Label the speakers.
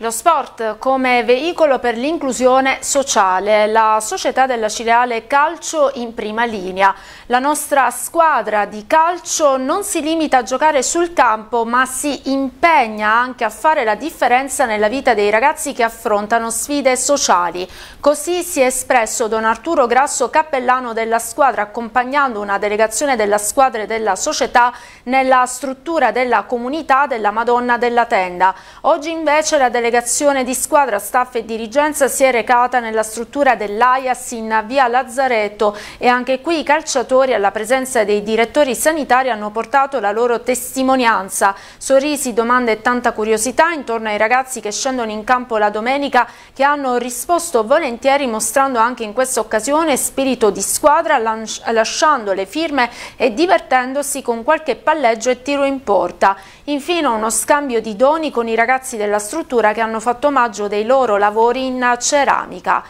Speaker 1: Lo sport come veicolo per l'inclusione sociale, la società della Cileale Calcio in prima linea. La nostra squadra di calcio non si limita a giocare sul campo ma si impegna anche a fare la differenza nella vita dei ragazzi che affrontano sfide sociali. Così si è espresso Don Arturo Grasso, cappellano della squadra, accompagnando una delegazione della squadra e della società nella struttura della comunità della Madonna della Tenda. Oggi invece la delegazione delegazione di squadra, staff e dirigenza si è recata nella struttura dell'AIAS in via Lazzaretto e anche qui i calciatori alla presenza dei direttori sanitari hanno portato la loro testimonianza. Sorrisi, domande e tanta curiosità intorno ai ragazzi che scendono in campo la domenica che hanno risposto volentieri mostrando anche in questa occasione spirito di squadra lasciando le firme e divertendosi con qualche palleggio e tiro in porta. Infine uno scambio di doni con i ragazzi della struttura che che hanno fatto omaggio dei loro lavori in ceramica.